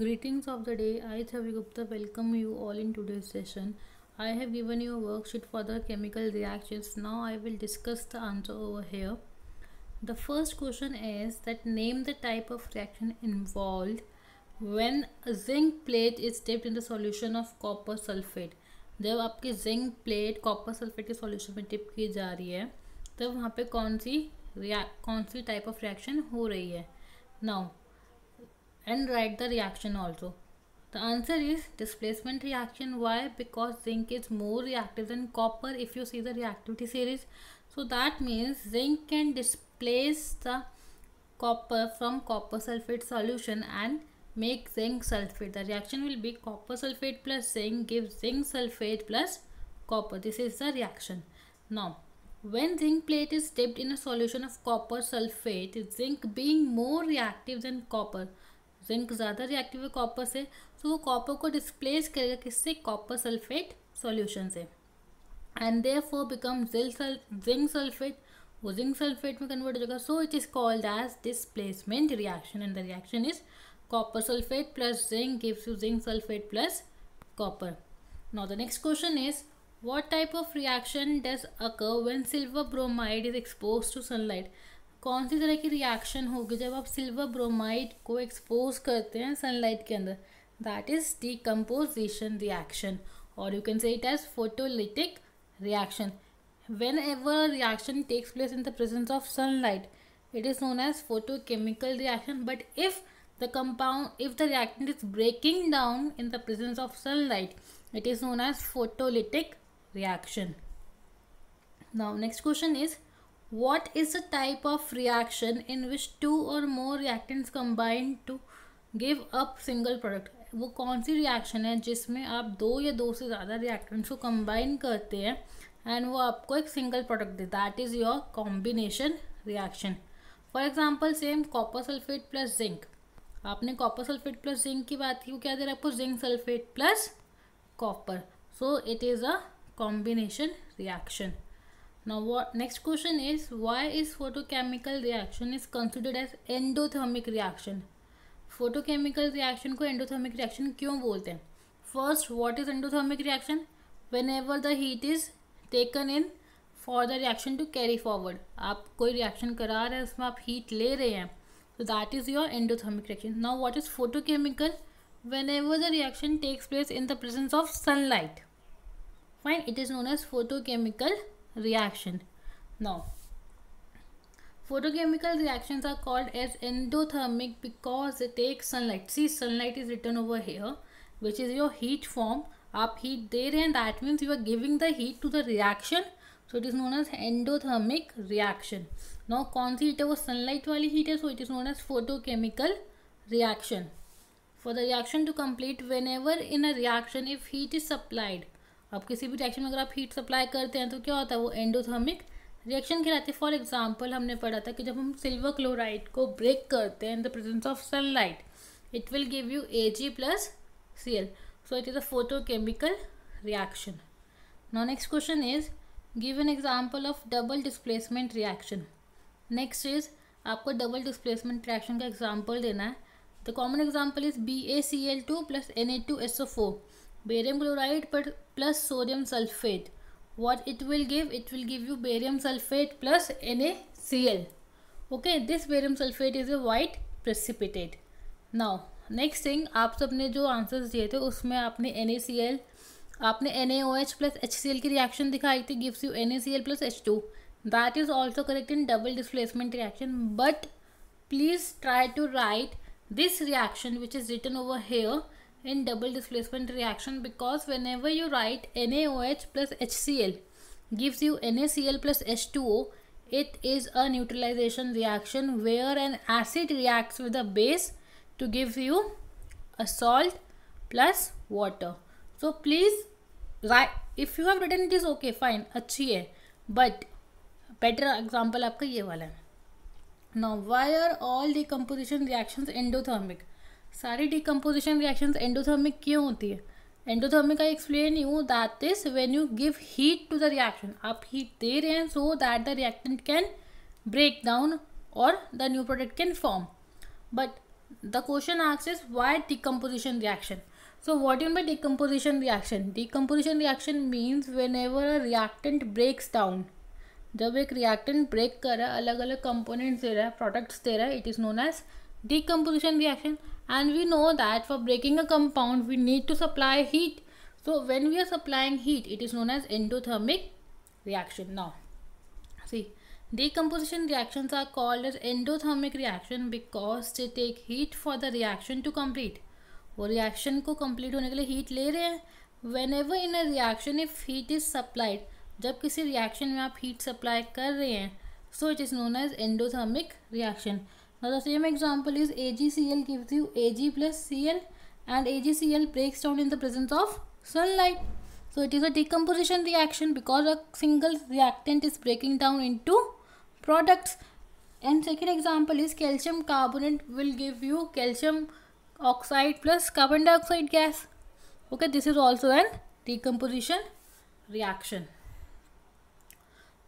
Greetings of the day, I Thavi Gupta welcome you all in today's session. I have given you a worksheet for the chemical reactions. Now I will discuss the answer over here. The first question is that name the type of reaction involved when a zinc plate is dipped in the solution of copper sulfate. जब आपकी zinc plate copper sulphate के solution में dip की जा रही है तब वहाँ पे कौन सी रिया कौन सी टाइप ऑफ रिएक्शन हो रही है now and write the reaction also. The answer is displacement reaction. Why? Because zinc is more reactive than copper if you see the reactivity series. So that means zinc can displace the copper from copper sulfate solution and make zinc sulfate. The reaction will be copper sulfate plus zinc gives zinc sulfate plus copper. This is the reaction. Now, when zinc plate is dipped in a solution of copper sulfate, zinc being more reactive than copper. Zinc ज़्यादा reactive है copper से तो वो copper को displace करेगा किससे copper sulphate solution से and therefore become zinc sulphate वो जिंक सल्फेट में कन्वर्ट हो जाएगा so it is called as displacement reaction and the reaction is copper sulphate plus zinc gives you zinc sulphate plus copper now the next question is what type of reaction does occur when silver bromide is expose to sunlight कौन सी तरह की reaction होगी जब आप silver bromide को expose करते हैं सनलाइट के अंदर दैट इज डीकम्पोजिशन रिएक्शन और you can say it as photolytic reaction whenever reaction takes place in the presence of sunlight it is known as photochemical reaction but if the compound if the reaction is breaking down in the presence of sunlight it is known as photolytic reaction now next question is What is a type of reaction in which two or more reactants combine to give up single product? वो कौन सी reaction है जिसमें आप दो या दो से ज़्यादा रिएक्टेंट्स को कंबाइन करते हैं एंड वो आपको एक सिंगल प्रोडक्ट दे that is your combination reaction for example same copper sulphate plus zinc आपने कॉपर सल्फेट प्लस जिंक की बात की वो क्या दे रहा है आपको zinc sulphate plus copper so it is a combination reaction now what next question is why is photochemical reaction is considered as endothermic reaction photochemical reaction को endothermic reaction क्यों बोलते हैं first what is endothermic reaction whenever the heat is taken in for the reaction to carry forward आप कोई reaction करा रहे हैं उसमें आप heat ले रहे हैं so that is your endothermic reaction now what is photochemical whenever the reaction takes place in the presence of sunlight fine it is known as photochemical reaction reaction. Now, photochemical reactions are called as endothermic because they take sunlight. See, sunlight is written over here, which is your heat form. Up heat there, and that means you are giving the heat to the reaction. So it is known as endothermic reaction. Now, kaun si heat hai wo sunlight wali heat hai so it is known as photochemical reaction. For the reaction to complete, whenever in a reaction if heat is supplied अब किसी भी reaction में अगर आप heat supply करते हैं तो क्या होता है वो एंडोथर्मिक रिएक्शन कहलाती है फॉर एग्जाम्पल हमने पढ़ा था कि जब हम सिल्वर क्लोराइड को ब्रेक करते हैं in the presence of sunlight it will give you A G plus C L so it is a photochemical reaction no next question is give an example of double displacement reaction next is आपको double displacement reaction का example देना है the common example is B A C L two plus N A two S O four barium chloride plus sodium sulphate what it will give it will give you barium sulphate plus N A C L okay this barium sulphate is a white precipitate now next thing आप सबने जो answers दिए थे उसमें आपने N A C L आपने N A O H plus H C L की reaction दिखाई थी gives you N A C L plus H two that is also correct in double displacement reaction but please try to write this reaction which is written over here in double displacement reaction because whenever you write NaOH plus HCl gives you NaCl plus H2O, it is a neutralization reaction where an acid reacts with a base to give you a salt plus water. So please write, if you have written it is okay, fine, अच्छी है but better example आपका ये वाला Now why are all the composition reactions endothermic? सारी decomposition reaction endothermic क्यों होती है endothermic का explain you that is when you give heat to the reaction आप हीट दे रहे हैं so that the reactant can break down और the new product can form but the question asks is why decomposition reaction so what you by decomposition reaction decomposition reaction means whenever a reactant breaks down जब एक reactant break कर रहा है अलग अलग components दे रहा है products दे रहा है it is known as decomposition reaction and we know that for breaking a compound we need to supply heat so when we are supplying heat it is known as endothermic reaction now see decomposition reactions are called as endothermic reaction because they take heat for the reaction to complete वो reaction को complete होने के लिए heat ले रहे हैं whenever in a reaction if heat is supplied जब किसी रिएक्शन में आप हीट सप्लाई कर रहे हैं so it is known as endothermic reaction Now the same example is AgCl gives you Ag plus Cl and AgCl breaks down in the presence of sunlight. So it is a decomposition reaction because a single reactant is breaking down into products. And second example is calcium carbonate will give you calcium oxide plus carbon dioxide gas. Okay, this is also an decomposition reaction.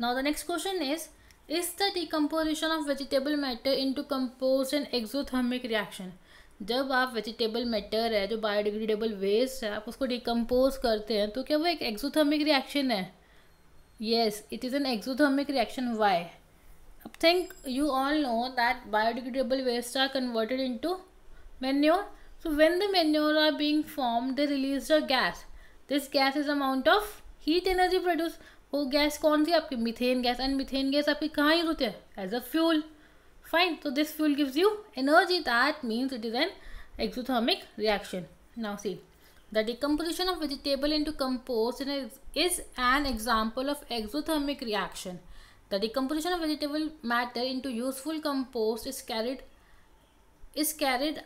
Now the next question is is the decomposition of vegetable matter into compost an exothermic reaction जब आप vegetable matter है जो biodegradable waste है आप उसको decompose करते हैं तो क्या वो एक एक्जोथर्मिक रिएक्शन है yes it is an exothermic reaction why अब think you all know that biodegradable waste are converted into manure so when the manure are being form the release the gas this gas is amount of heat energy produce वो gas कौन सी आपकी methane gas and methane gas आपकी कहाँ use होते हैं as a fuel fine तो this fuel gives you energy that means it is an exothermic reaction now see the decomposition of vegetable into compost is an example of exothermic reaction the decomposition of vegetable matter into useful compost is carried is carried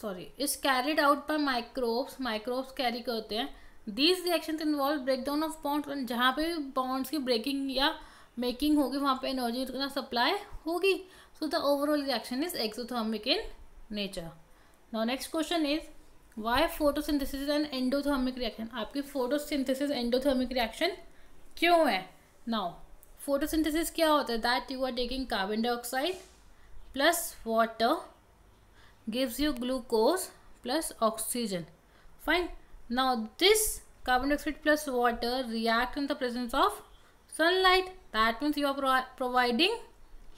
sorry is carried out by microbes microbes carry करते हैं these reaction involve breakdown of bond जहाँ पे bonds की breaking या making होगी वहाँ पे energy का सप्लाई होगी so the overall reaction is exothermic in nature now next question is why photosynthesis and endothermic reaction आपकी फोटोसिंथेसिस एंडोथर्मिक रिएक्शन क्यों है नाउ फोटोसिंथेसिस क्या होता है that you are taking carbon dioxide plus water gives you glucose plus oxygen fine Now this carbon dioxide plus water react in the presence of sunlight. That means you are pro providing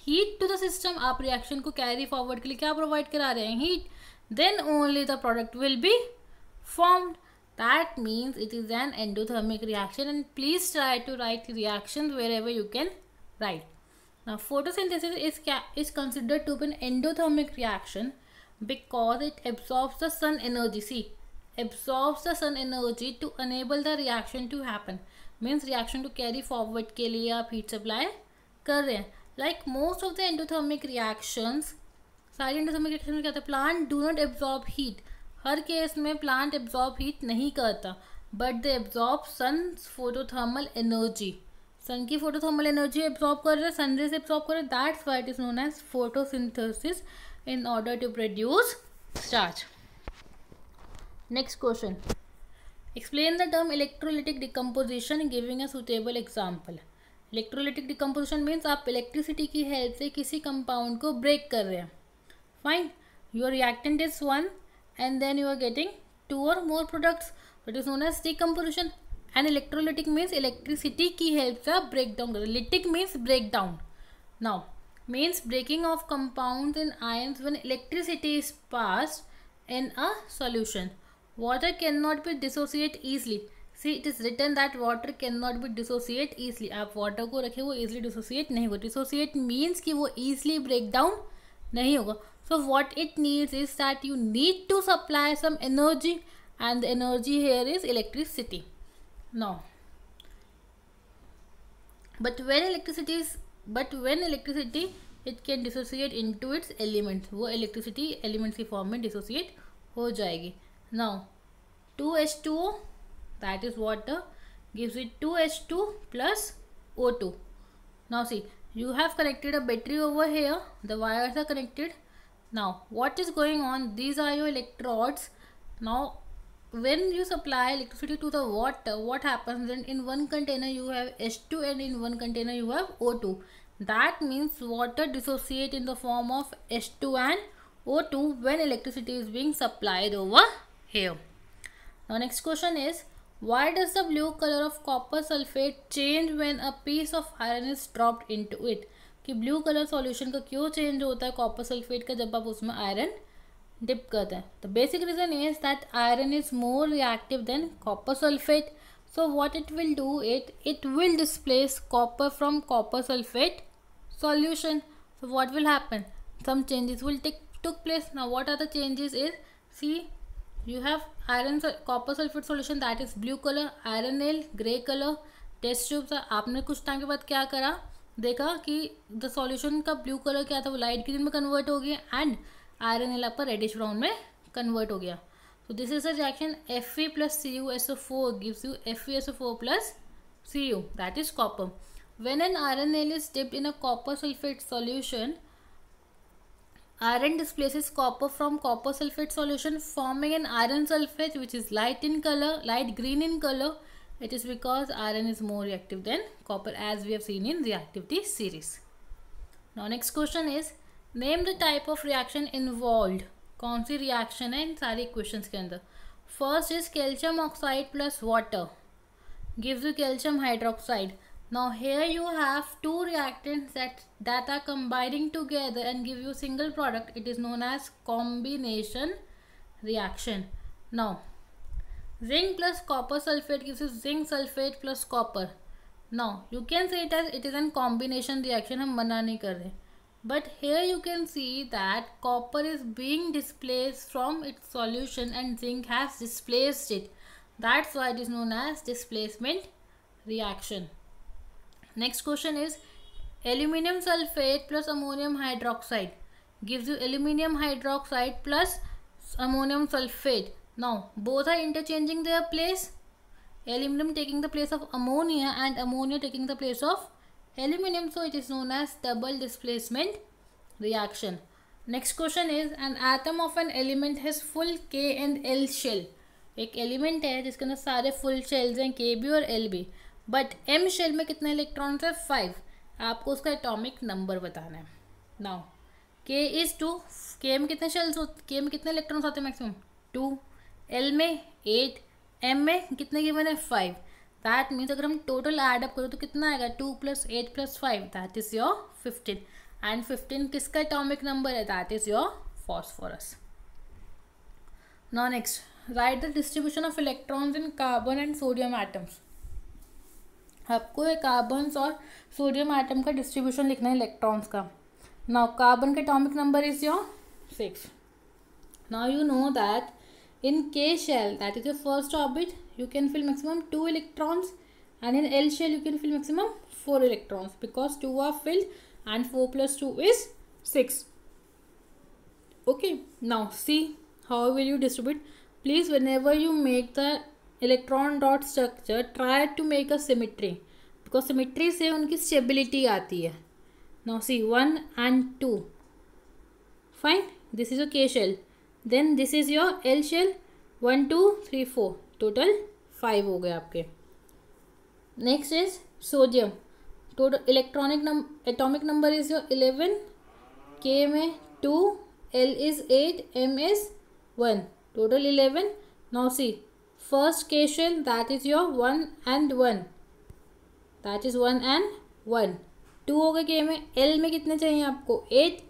heat to the system. aap reaction ko carry forward ke liye kya provide kara rahe hain heat. Then only the product will be formed. That means it is an endothermic reaction and please try to write reactions wherever you can write. Now photosynthesis is, is considered to be an endothermic reaction because it absorbs the sun energy. See, absorbs the sun energy to enable the reaction to happen means reaction to carry forward के लिए आप heat supply कर रहे हैं like most of the endothermic reactions सारी endothermic reaction में क्या होता है plant do not absorb heat हर केस में प्लांट एब्जॉर्ब हीट नहीं करता but they absorb sun photothermal energy sun की फोटोथर्मल एनर्जी एब्जॉर्ब कर रहे हैं सनरेज एब्जॉर्ब कर रहे that's why it is known as photosynthesis in order to produce charge next question explain the term electrolytic decomposition giving a suitable example electrolytic decomposition means आप electricity की help से किसी compound को ब्रेक कर रहे हैं fine your reactant is one and then you are getting two और more products it is known as decomposition and electrolytic means electricity की हेल्प से आप ब्रेक डाउन कर रहे lytic means break down now means breaking of compound in ions when electricity is pass in a solution water can not be dissociate easily see it is written that water can not be dissociate easily आप water को रखें वो easily dissociate नहीं होगा dissociate means कि वो easily break down नहीं होगा so what it needs is that you need to supply some energy and the energy here is electricity no but when electricity is but when electricity it can dissociate into its elements वो electricity elements की form में dissociate हो जाएगी Now 2H2O that is water gives it 2H2 plus O2. Now see you have connected a battery over here. The wires are connected. Now what is going on? These are your electrodes. Now when you supply electricity to the water what happens then in one container you have H2 and in one container you have O2. That means water dissociate in the form of H2 and O2 when electricity is being supplied over here. Now next question is why does the blue color of copper sulfate change when a piece of iron is dropped into it? कि blue colour solution का क्यों change होता है copper sulphate का जब आप उसमें iron dip करते हैं the basic reason is that iron is more reactive than copper sulphate so what it will do it it will displace copper from copper sulfate solution so what will happen some changes will take took place now what are the changes is see you have iron copper sulfate solution that is blue color iron nail grey color test tubes आपने कुछ time के बाद क्या करा देखा कि the solution का blue colour क्या था वो लाइट ग्रीन में कन्वर्ट हो गया एंड आयरन एल आपका रेडिश ब्राउन में कन्वर्ट हो गया तो this is a reaction F E plus C U S O four gives you F E S O four plus C U that is copper when an iron nail is dipped in a copper sulphate solution Iron displaces copper from copper sulfate solution forming an iron sulfate which is light in color, light green in color. It is because iron is more reactive than copper as we have seen in reactivity series. Now next question is name the type of reaction involved. कौन सी reaction है इन सारी questions के अंदर first is calcium oxide plus water gives you calcium hydroxide Now here you have two reactants that, that are combining together and give you single product. It is known as combination reaction. Now zinc plus copper sulfate gives you zinc sulfate plus copper. Now you can say it as it is a combination reaction. We are नहीं but here you can see that copper is being displaced from its solution and zinc has displaced it that's why it is known as displacement reaction next question is aluminium sulphate plus ammonium hydroxide gives you aluminium hydroxide plus ammonium sulphate now both are interchanging the place aluminium taking the place of ammonia and ammonia taking the place of aluminium so it is known as double displacement reaction next question is an atom of an element has full K and L shell एक एलिमेंट है जिसके अंदर सारे full shells हैं K बी और L बी बट एम शेल में कितने इलेक्ट्रॉन्स है फाइव आपको उसका एटॉमिक नंबर बताना है नाउ के इज़ टू के में कितने शेल्स के में कितने इलेक्ट्रॉन्स आते हैं मैक्सिमम टू एल में एट एम में कितने के है फाइव दैट मीन्स अगर हम टोटल एडअप अप करो तो कितना आएगा two plus eight plus five that is your fifteen and fifteen किसका एटॉमिक नंबर है that is your phosphorus now next right the distribution of electrons in carbon and sodium atoms आपको एक carbons और sodium item का distribution लिखना है electrons का now carbon के atomic number is your six now you know that in K shell that is your first orbit you can fill maximum two electrons and in L shell you can fill maximum four electrons because two are filled and four plus two is six okay now see how will you distribute please whenever you make the electron dot structure try to make a symmetry because symmetry से उनकी stability आती है now see one and two fine this is your K shell then this is your L shell one two three four total five हो गए आपके next is sodium total electronic number atomic number is your eleven K में two L is eight M is one total eleven now see first question that is your one and one that is one and one two हो गए के में L में कितने चाहिए आपको eight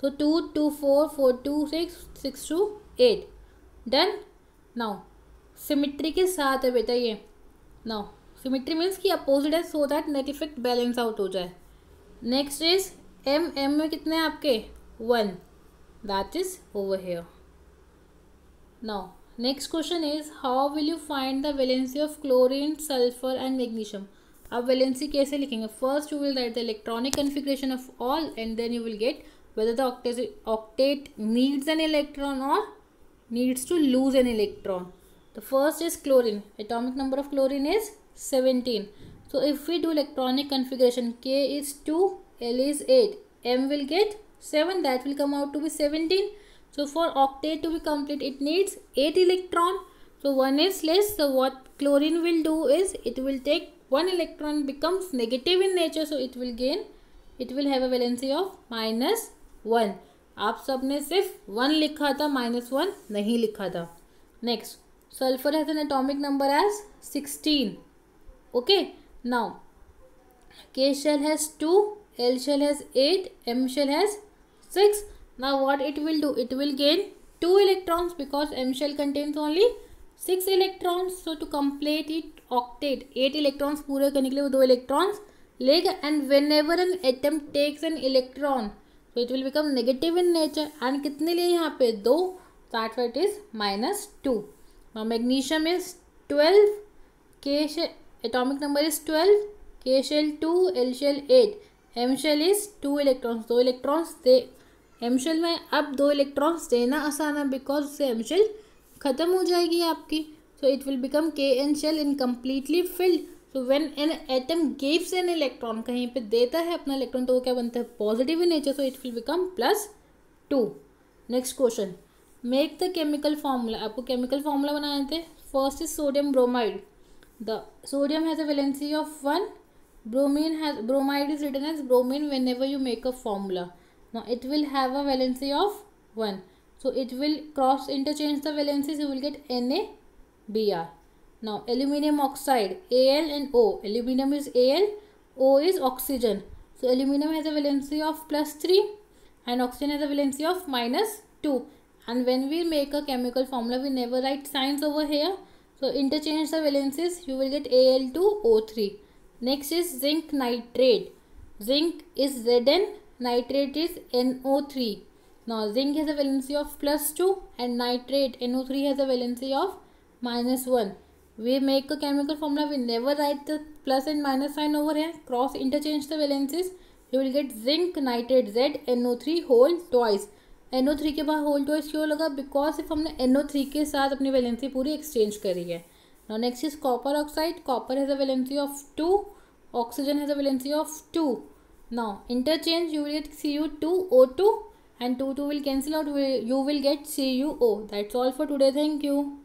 तो two two four four two six six two eight done now symmetry के साथ है बेटा ये नाउ सिमिट्री मीन्स की अपोजिट है so that net effect balance out हो जाए नेक्स्ट इज एम एम में कितने हैं आपके one that is over here now Next question is how will you find the valency of chlorine, sulfur and magnesium? अब valency case लिखेंगे First you will write the electronic configuration of all and then you will get whether the octet, octet needs an electron or needs to lose an electron. The first is chlorine. Atomic number of chlorine is 17. So if we do electronic configuration K is 2, L is 8, M will get 7 that will come out to be 17 so for octet to be complete, it needs 8 electron. So 1 is less. So what chlorine will do is it will take 1 electron becomes negative in nature. So it will gain, it will have a valency of minus 1. आप सब ने सिर्फ one लिखा था one one नहीं लिखा था next sulphur has an atomic number as sixteen okay now K shell has two L shell has eight M shell has now what it will do it will gain two electrons because m shell contains only six electrons so to complete it octet eight electrons पूरे करने के लिए वो दो electrons लेगा and whenever an atom takes an electron so it will become negative in nature and कितने लिए यहाँ पे दो that it is minus two magnesium is twelve K shell atomic number is twelve K shell two L shell eight M shell is two electrons दो electrons दे M shell में अब दो electrons देना आसान है बिकॉज उससे एम शेल ख़त्म हो जाएगी आपकी so it will become K and shell in completely filled so when an atom gives an electron कहीं पे देता है अपना इलेक्ट्रॉन तो वो क्या बनता है positive in nature so it will become plus two next question make the chemical formula आपको केमिकल फार्मूला बनाए थे first is sodium bromide sodium has a a of one bromine has bromide is written as bromine whenever you make a formula Now it will have a valency of 1. So it will cross interchange the valencies you will get NaBr. Now aluminium oxide Al and O. Aluminium is Al, O is oxygen. So aluminium has a valency of plus 3 and oxygen has a valency of minus 2. And when we make a chemical formula we never write signs over here. So interchange the valencies you will get Al2O3. Next is zinc nitrate. Zinc is Zn nitrate is NO3. Now zinc has a valency of plus 2 and nitrate NO3 has a valency of minus 1. We make a chemical formula, we never write the plus and minus sign over here. Cross interchange the valencies. You will get zinc nitrate Z NO3 whole twice. NO3 के बाद whole toys क्यों लगा because सिर्फ हमने NO3 के साथ अपनी valency पूरी एक्सचेंज करी है now next is copper oxide copper has a valency of two oxygen has a valency of two Now interchange you will get Cu2O2 and 2 2 will cancel out you will get CuO. That's all for today. Thank you.